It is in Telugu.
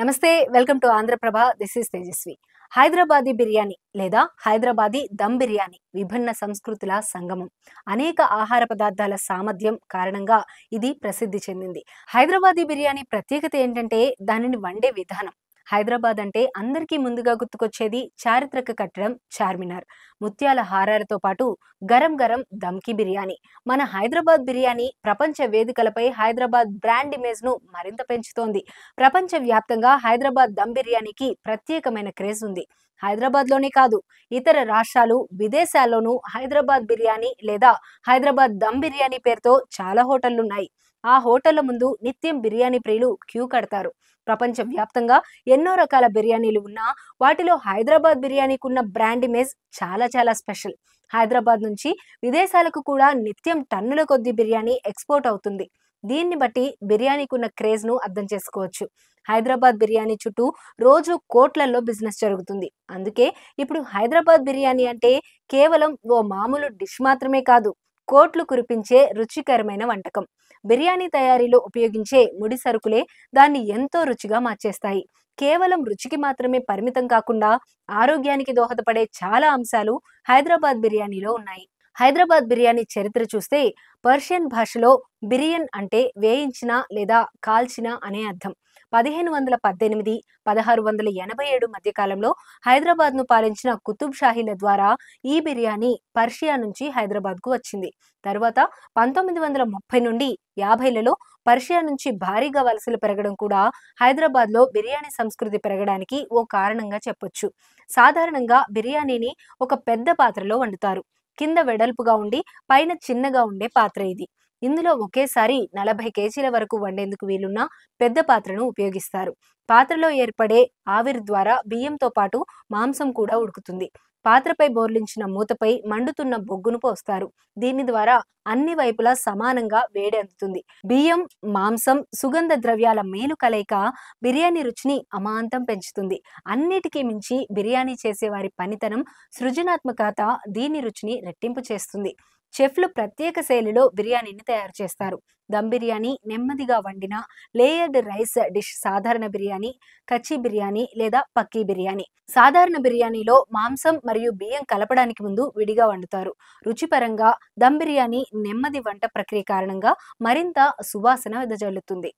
నమస్తే welcome to Andhra Prabha this is Tejaswi Hyderabadi biryani లేదా హైదరాబాదీ దమ్ బిర్యానీ విభిన్న సంస్కృతుల సంగమం అనేక ఆహార పదార్థాల సామర్థ్యం కారణంగా ఇది ప్రసిద్ధి చెందింది హైదరాబాదీ బిర్యానీ ప్రత్యేకత ఏంటంటే దానిని వండే విధానం హైదరాబాద్ అంటే అందరికీ ముందుగా గుర్తుకొచ్చేది చారిత్రక కట్టడం చార్మినార్ ముత్యాల హారాలతో పాటు గరం గరం దమ్కి బిర్యానీ మన హైదరాబాద్ బిర్యానీ ప్రపంచ వేదికలపై హైదరాబాద్ బ్రాండ్ ఇమేజ్ను మరింత పెంచుతోంది ప్రపంచ వ్యాప్తంగా హైదరాబాద్ దమ్ బిర్యానీకి ప్రత్యేకమైన క్రేజ్ ఉంది హైదరాబాద్లోనే కాదు ఇతర రాష్ట్రాలు విదేశాల్లోనూ హైదరాబాద్ బిర్యానీ లేదా హైదరాబాద్ దమ్ బిర్యానీ పేరుతో చాలా హోటళ్లున్నాయి ఆ హోటళ్ల ముందు నిత్యం బిర్యానీ ప్రియులు క్యూ కడతారు ప్రపంచ వ్యాప్తంగా ఎన్నో రకాల బిర్యానీలు ఉన్నా వాటిలో హైదరాబాద్ బిర్యానీకి ఉన్న బ్రాండ్ ఇమేజ్ చాలా చాలా స్పెషల్ హైదరాబాద్ నుంచి విదేశాలకు కూడా నిత్యం టన్నుల కొద్ది బిర్యానీ ఎక్స్పోర్ట్ అవుతుంది దీన్ని బట్టి బిర్యానీకి ఉన్న క్రేజ్ను అర్థం చేసుకోవచ్చు హైదరాబాద్ బిర్యానీ చుట్టూ రోజు కోట్లల్లో బిజినెస్ జరుగుతుంది అందుకే ఇప్పుడు హైదరాబాద్ బిర్యానీ అంటే కేవలం ఓ మామూలు డిష్ మాత్రమే కాదు కోట్లు కురిపించే రుచికరమైన వంటకం బిర్యానీ తయారీలో ఉపయోగించే ముడి సరుకులే దాన్ని ఎంతో రుచిగా మార్చేస్తాయి కేవలం రుచికి మాత్రమే పరిమితం కాకుండా ఆరోగ్యానికి దోహదపడే చాలా అంశాలు హైదరాబాద్ బిర్యానీలో ఉన్నాయి హైదరాబాద్ బిర్యానీ చరిత్ర చూస్తే పర్షియన్ భాషలో బిరియన్ అంటే వేయించిన లేదా కాల్చిన అనే అర్థం పదిహేను వందల పద్దెనిమిది పదహారు వందల ఎనభై ఏడు మధ్యకాలంలో హైదరాబాద్ను పాలించిన కుతుబ్ షాహీల ద్వారా ఈ బిర్యానీ పర్షియా నుంచి హైదరాబాద్కు వచ్చింది తర్వాత పంతొమ్మిది వందల ముప్పై నుండి యాభైలలో పర్షియా నుంచి భారీగా వలసలు పెరగడం కూడా హైదరాబాద్లో బిర్యానీ సంస్కృతి పెరగడానికి ఓ కారణంగా చెప్పొచ్చు సాధారణంగా బిర్యానీని ఒక పెద్ద పాత్రలో వండుతారు కింద వెడల్పుగా ఉండి పైన చిన్నగా ఉండే పాత్ర ఇది ఇందులో ఒకేసారి నలభై కేజీల వరకు వండేందుకు వీలున్న పెద్ద పాత్రను ఉపయోగిస్తారు పాత్రలో ఏర్పడే ఆవిరి ద్వారా బియ్యంతో పాటు మాంసం కూడా ఉడుకుతుంది పాత్రపై బోర్లించిన మూతపై మండుతున్న బొగ్గును పోస్తారు దీని ద్వారా అన్ని వైపులా సమానంగా వేడి అందుతుంది బియ్యం మాంసం సుగంధ ద్రవ్యాల మేలు కలయిక బిర్యానీ రుచిని అమాంతం పెంచుతుంది అన్నిటికీ మించి బిర్యానీ చేసేవారి పనితనం సృజనాత్మకత దీని రుచిని రెట్టింపు చేస్తుంది చెఫ్లు ప్రత్యేక శైలిలో బిర్యానీని తయారు చేస్తారు దమ్ బిర్యానీ నెమ్మదిగా వండిన లేయర్డ్ రైస్ డిష్ సాధారణ బిర్యానీ కచ్చి బిర్యానీ లేదా పక్కీ బిర్యానీ సాధారణ బిర్యానీలో మాంసం మరియు బియ్యం కలపడానికి ముందు విడిగా వండుతారు రుచిపరంగా దమ్ బిర్యానీ నెమ్మది వంట ప్రక్రియ కారణంగా మరింత సువాసన విదజల్లుతుంది